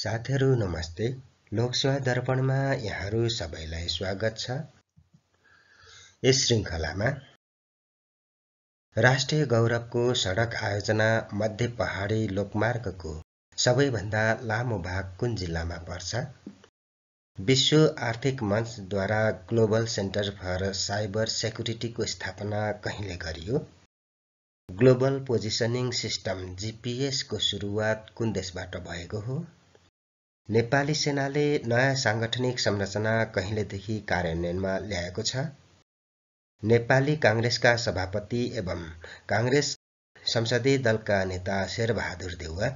साथीहरू नमस्ते लोकसेवा दर्पणमा यहाँहरू सबैलाई स्वागत छ यस श्रृङ्खलामा राष्ट्रिय गौरवको सडक आयोजना मध्य पहाडी लोकमार्गको सबैभन्दा लामो भाग कुन जिल्लामा पर्छ विश्व आर्थिक मञ्चद्वारा ग्लोबल सेन्टर फर साइबर सेक्युरिटीको स्थापना कहिले गरियो ग्लोबल पोजिसनिङ सिस्टम जिपिएसको सुरुवात कुन देशबाट भएको हो नेपाली सेनाले नयाँ साङ्गठनिक संरचना कहिलेदेखि कार्यान्वयनमा ल्याएको छ नेपाली काङ्ग्रेसका सभापति एवं काङ्ग्रेस संसदीय दलका नेता शेरबहादुर देउवा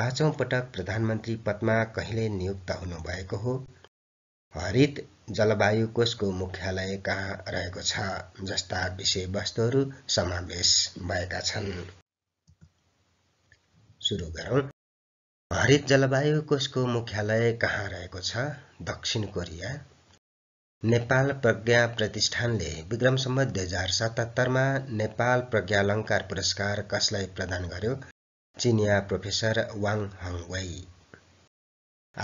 पाँचौँ पटक प्रधानमन्त्री पदमा कहिले नियुक्त हुनुभएको हो हरित जलवायु कोषको मुख्यालय कहाँ रहेको छ जस्ता विषयवस्तुहरू समावेश भएका छन् सुरु गरौँ हरित जलवायु कोषको मुख्यालय कहाँ रहेको छ दक्षिण कोरिया नेपाल प्रज्ञा प्रतिष्ठानले विक्रम सम्बत दुई हजार सतहत्तरमा नेपाल प्रज्ञा अलङ्कार पुरस्कार कसलाई प्रदान गर्यो चिनिया प्रोफेसर वाङ हङवाई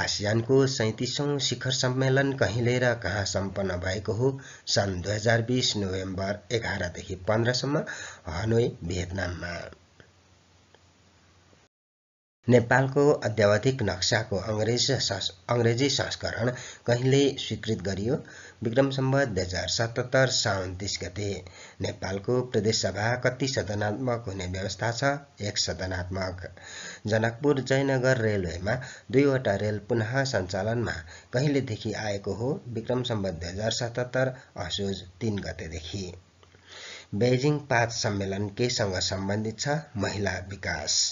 आसियानको सैतिसौँ शिखर सम्मेलन कहिले र कहाँ सम्पन्न भएको हो सन् दुई हजार बिस नोभेम्बर एघारदेखि पन्ध्रसम्म हनोई भियतनाममा नेपालको अध्यावधिक नक्साको अङ्ग्रेज अङ्ग्रेजी संस्करण कहिले स्वीकृत गरियो विक्रम सम्बत दुई हजार सतहत्तर साउन तिस गते नेपालको प्रदेशसभा कति सदनात्मक हुने व्यवस्था छ एक सदनात्मक जनकपुर जयनगर रेलवेमा दुईवटा रेल पुनः सञ्चालनमा कहिलेदेखि आएको हो विक्रम सम्बत दुई हजार सतहत्तर असोज तिन गतेदेखि बेजिङ पाँच सम्मेलन केसँग सम्बन्धित छ महिला विकास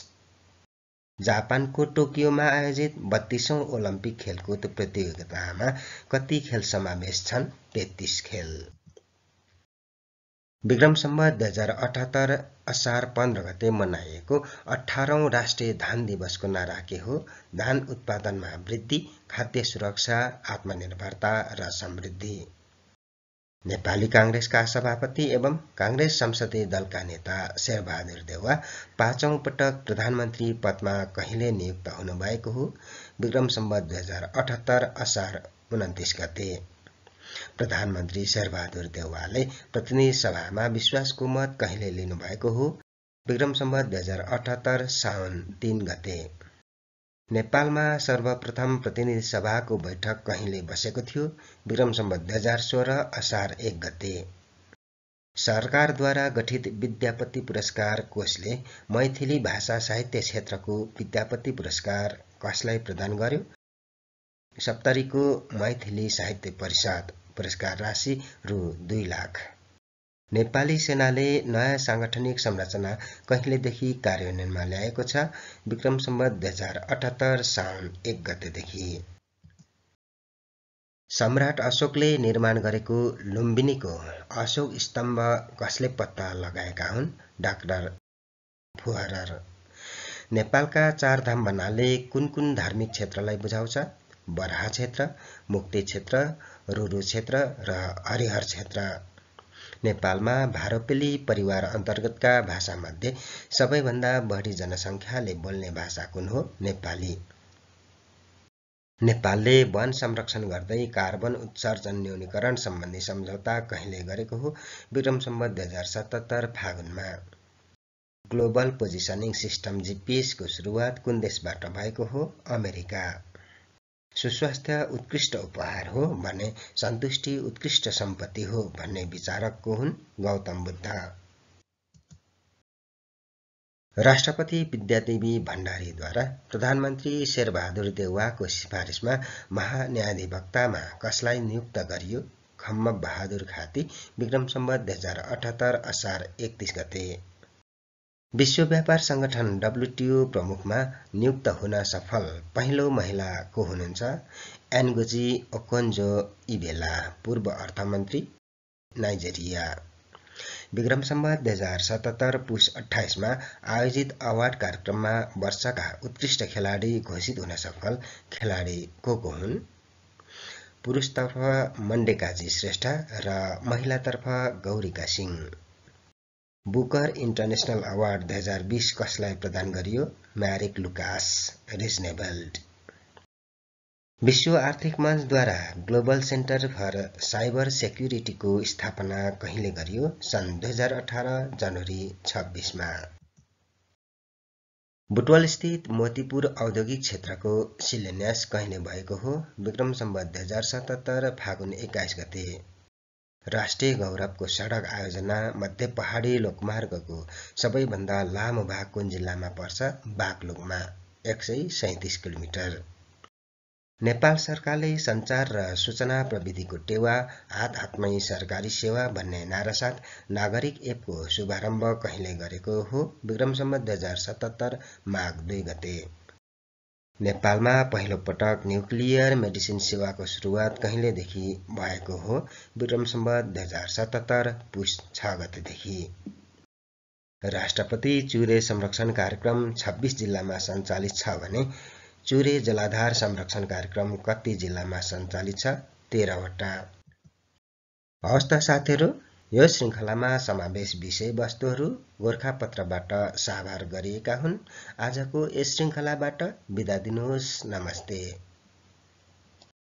जापानको टोकियोमा आयोजित बत्तीसौँ ओलम्पिक खेलकुद प्रतियोगितामा कति खेल समावेश छन् तेत्तिस खेल विक्रम सम्बत दुई हजार अठहत्तर असार पन्ध्र गते मनाइएको अठारौँ राष्ट्रिय धान दिवसको नारा के हो धान उत्पादनमा वृद्धि खाद्य सुरक्षा आत्मनिर्भरता र समृद्धि नेपाली काङ्ग्रेसका सभापति एवं काङ्ग्रेस संसदीय दलका नेता शेरबहादुर देउवा पाँचौं पटक प्रधानमन्त्री पदमा कहिले नियुक्त हुनुभएको हो विक्रम सम्बत दुई हजार अठहत्तर असार उन्तिस गते प्रधानमन्त्री शेरबहादुर देवालले प्रतिनिधि सभामा विश्वासको मत कहिले लिनुभएको हो विक्रम सम्बत दुई हजार अठहत्तर साउन तिन गते नेपालमा सर्वप्रथम प्रतिनिधि सभाको बैठक कहिले बसेको थियो विक्रम सम्बत दुई हजार सोह्र असार एक गते सरकारद्वारा गठित विद्यापति पुरस्कार कोषले मैथिली भाषा साहित्य क्षेत्रको विद्यापति पुरस्कार कसलाई प्रदान गर्यो सप्तरीको मैथिली साहित्य परिषद पुरस्कार राशि रु दुई लाख नेपाली सेनाले नयाँ साङ्गठनिक संरचना कहिलेदेखि कार्यान्वयनमा ल्याएको छ विक्रम सम्बत दुई हजार अठहत्तर साउन एक गतेदेखि सम्राट अशोकले निर्माण गरेको लुम्बिनीको अशोक स्तम्भ कसले पत्ता लगाएका हुन् डाक्टर फुहरर नेपालका चार धाम भन्नाले कुन कुन धार्मिक क्षेत्रलाई बुझाउँछ बराह क्षेत्र मुक्ति क्षेत्र रुरु क्षेत्र र हरिहर क्षेत्र नेपालमा भारोपेली परिवार अन्तर्गतका भाषामध्ये सबैभन्दा बढी जनसङ्ख्याले बोल्ने भाषा कुन हो नेपाली नेपालले वन संरक्षण गर्दै कार्बन उत्सर्जन न्यूनीकरण सम्बन्धी सम्झौता कहिले गरेको हो विक्रम सम्बत दुई हजार सतहत्तर फागुनमा ग्लोबल पोजिसनिङ सिस्टम जिपिएसको सुरुवात कुन देशबाट भएको हो अमेरिका सुस्वास्थ्य उत्कृष्ट उपहार हो भने सन्तुष्टि उत्कृष्ट सम्पत्ति हो भन्ने विचारकको हुन् गौतम बुद्ध राष्ट्रपति विद्यादेवी भण्डारीद्वारा प्रधानमन्त्री शेरबहादुर देउवाको सिफारिसमा महान्यायाधिवक्तामा कसलाई नियुक्त गरियो खम्म बहादुर खाती विक्रम सम्बत दुई हजार अठहत्तर असार एकतिस गते विश्व व्यापार संगठन डब्लुटिओ प्रमुखमा नियुक्त हुन सफल पहिलो महिला को हुनुहुन्छ एनगोजी ओकोन्जो इभेला पूर्व अर्थमन्त्री नाइजेरिया विक्रम सम्बत दुई हजार सतहत्तर पुस अठाइसमा आयोजित अवार्ड कार्यक्रममा वर्षका उत्कृष्ट खेलाडी घोषित हुन सफल खेलाडी को को हुन् पुरुषतर्फ मण्डेकाजी श्रेष्ठ र महिलातर्फ गौरीका सिंह बुकर इन्टरनेसनल अवार्ड दुई हजार बिस कसलाई प्रदान गरियो म्यारिक लुकास रिजनेबल्ड विश्व आर्थिक मञ्चद्वारा ग्लोबल सेन्टर फर साइबर सेक्युरिटीको स्थापना कहिले गरियो सन् दुई हजार अठार जनवरी छब्बिसमा बुटवलस्थित मोतीपुर औद्योगिक क्षेत्रको शिलान्यास कहिले भएको हो विक्रम सम्बत दुई हजार सतहत्तर फागुन एक्काइस गते राष्ट्रिय गौरवको सडक आयोजना मध्य पहाडी लोकमार्गको सबैभन्दा लामो भाग कुन जिल्लामा पर्छ बागलुङमा एक सय सैतिस किलोमिटर नेपाल सरकारले सञ्चार र सूचना प्रविधिको टेवा हात हातमै सरकारी सेवा भन्ने नारासाथ नागरिक एपको शुभारम्भ कहिले गरेको हो विक्रमसम्म दुई हजार सतहत्तर माघ दुई गते नेपालमा पहिलोपटक न्युक्लियर मेडिसिन सेवाको सुरुवात कहिलेदेखि भएको हो विक्रम सम्बत दुई हजार सतहत्तर पुस छ गतेदेखि राष्ट्रपति चुरे संरक्षण कार्यक्रम छब्बिस जिल्लामा सञ्चालित छ भने चुरे जलाधार संरक्षण कार्यक्रम कति जिल्लामा सञ्चालित छ तेह्रवटा हवस् त साथीहरू यो श्रृङ्खलामा समावेश विषयवस्तुहरू गोर्खापत्रबाट साभार गरिएका हुन् आजको यस श्रृङ्खलाबाट बिदा दिनुहोस् नमस्ते